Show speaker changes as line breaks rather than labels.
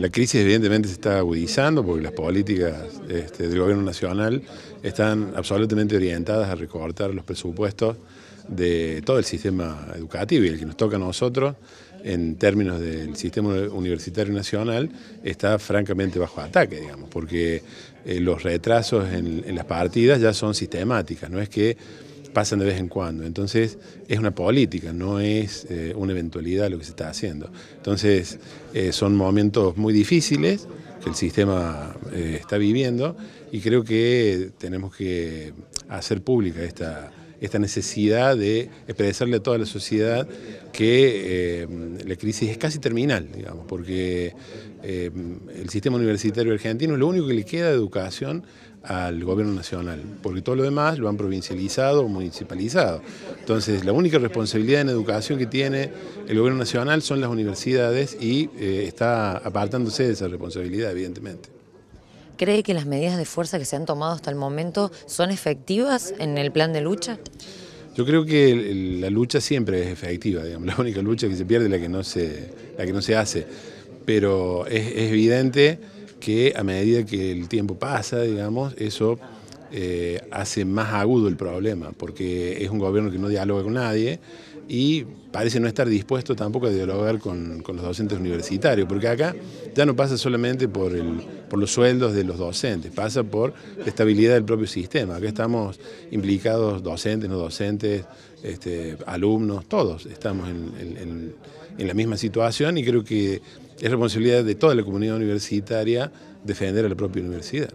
La crisis evidentemente se está agudizando porque las políticas este, del gobierno nacional están absolutamente orientadas a recortar los presupuestos de todo el sistema educativo y el que nos toca a nosotros en términos del sistema universitario nacional está francamente bajo ataque, digamos, porque eh, los retrasos en, en las partidas ya son sistemáticas, no es que pasan de vez en cuando. Entonces es una política, no es eh, una eventualidad lo que se está haciendo. Entonces eh, son momentos muy difíciles que el sistema eh, está viviendo y creo que tenemos que hacer pública esta, esta necesidad de expresarle a toda la sociedad que la crisis es casi terminal, digamos, porque eh, el sistema universitario argentino es lo único que le queda de educación al gobierno nacional, porque todo lo demás lo han provincializado o municipalizado. Entonces, la única responsabilidad en educación que tiene el gobierno nacional son las universidades y eh, está apartándose de esa responsabilidad, evidentemente.
¿Cree que las medidas de fuerza que se han tomado hasta el momento son efectivas en el plan de lucha?
Yo creo que la lucha siempre es efectiva, digamos. La única lucha que se pierde es la que no se, la que no se hace. Pero es, es evidente que a medida que el tiempo pasa, digamos, eso eh, hace más agudo el problema, porque es un gobierno que no dialoga con nadie y parece no estar dispuesto tampoco a dialogar con, los docentes universitarios, porque acá ya no pasa solamente por, los sueldos de los docentes, pasa por la estabilidad del propio sistema. Acá estamos implicados docentes, no docentes, este, alumnos, todos estamos en, en la misma situación y creo que es responsabilidad de toda la comunidad universitaria defender a la propia universidad.